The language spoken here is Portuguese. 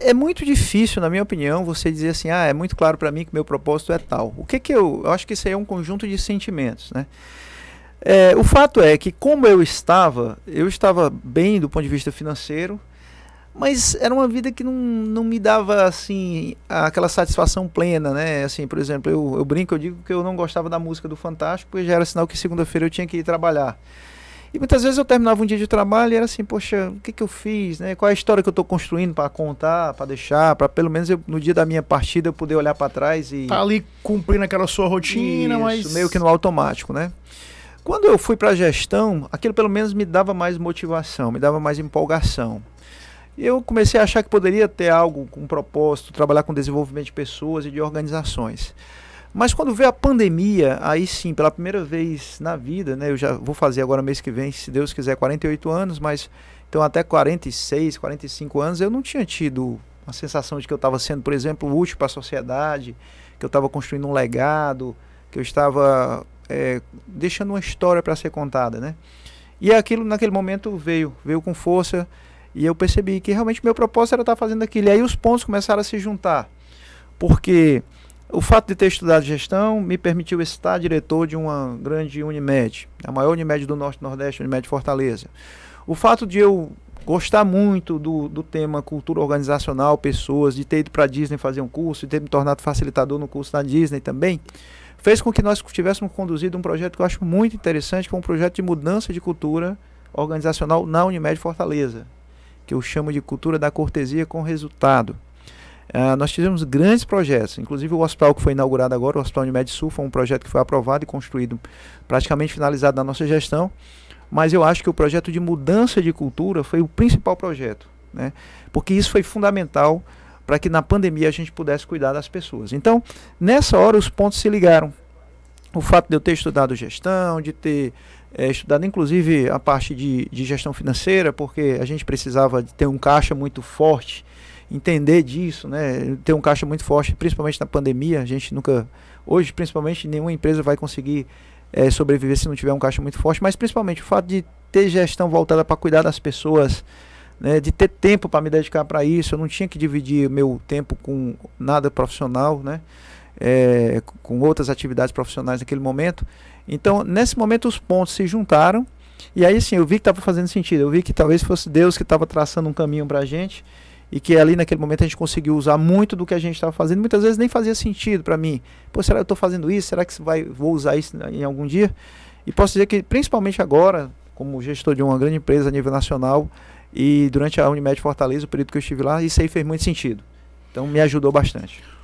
É muito difícil, na minha opinião, você dizer assim, ah, é muito claro para mim que meu propósito é tal. O que que eu, eu acho que isso aí é um conjunto de sentimentos, né? É, o fato é que como eu estava, eu estava bem do ponto de vista financeiro, mas era uma vida que não, não me dava assim aquela satisfação plena, né? Assim, por exemplo, eu, eu brinco, eu digo que eu não gostava da música do Fantástico, porque já era sinal que segunda-feira eu tinha que ir trabalhar. E muitas vezes eu terminava um dia de trabalho e era assim, poxa, o que, que eu fiz? Né? Qual é a história que eu estou construindo para contar, para deixar, para pelo menos eu, no dia da minha partida eu poder olhar para trás e... Tá ali cumprindo aquela sua rotina, Isso, mas... meio que no automático, né? Quando eu fui para a gestão, aquilo pelo menos me dava mais motivação, me dava mais empolgação. Eu comecei a achar que poderia ter algo com propósito, trabalhar com desenvolvimento de pessoas e de organizações. Mas quando veio a pandemia, aí sim, pela primeira vez na vida, né? Eu já vou fazer agora mês que vem, se Deus quiser, 48 anos, mas então até 46, 45 anos eu não tinha tido a sensação de que eu estava sendo, por exemplo, útil para a sociedade, que eu estava construindo um legado, que eu estava é, deixando uma história para ser contada, né? E aquilo naquele momento veio, veio com força e eu percebi que realmente meu propósito era estar tá fazendo aquilo. E aí os pontos começaram a se juntar, porque o fato de ter estudado gestão me permitiu estar diretor de uma grande Unimed, a maior Unimed do Norte Nordeste, Unimed Fortaleza. O fato de eu gostar muito do, do tema cultura organizacional, pessoas, de ter ido para a Disney fazer um curso, de ter me tornado facilitador no curso da Disney também, fez com que nós tivéssemos conduzido um projeto que eu acho muito interessante, que é um projeto de mudança de cultura organizacional na Unimed Fortaleza, que eu chamo de cultura da cortesia com resultado. Ah, nós tivemos grandes projetos, inclusive o hospital que foi inaugurado agora, o Hospital Unimed Sul, foi um projeto que foi aprovado e construído, praticamente finalizado na nossa gestão, mas eu acho que o projeto de mudança de cultura foi o principal projeto, né? porque isso foi fundamental para que na pandemia a gente pudesse cuidar das pessoas. Então, nessa hora os pontos se ligaram. O fato de eu ter estudado gestão, de ter é, estudado inclusive a parte de, de gestão financeira, porque a gente precisava de ter um caixa muito forte entender disso, né? Ter um caixa muito forte, principalmente na pandemia, a gente nunca hoje, principalmente nenhuma empresa vai conseguir é, sobreviver se não tiver um caixa muito forte, mas principalmente o fato de ter gestão voltada para cuidar das pessoas, né, de ter tempo para me dedicar para isso, eu não tinha que dividir meu tempo com nada profissional, né? É, com outras atividades profissionais naquele momento. Então, nesse momento, os pontos se juntaram. E aí, sim, eu vi que estava fazendo sentido. Eu vi que talvez fosse Deus que estava traçando um caminho para a gente e que ali naquele momento a gente conseguiu usar muito do que a gente estava fazendo. Muitas vezes nem fazia sentido para mim. Pô, será que eu estou fazendo isso? Será que vai, vou usar isso em algum dia? E posso dizer que, principalmente agora, como gestor de uma grande empresa a nível nacional e durante a Unimed Fortaleza, o período que eu estive lá, isso aí fez muito sentido. Então me ajudou bastante.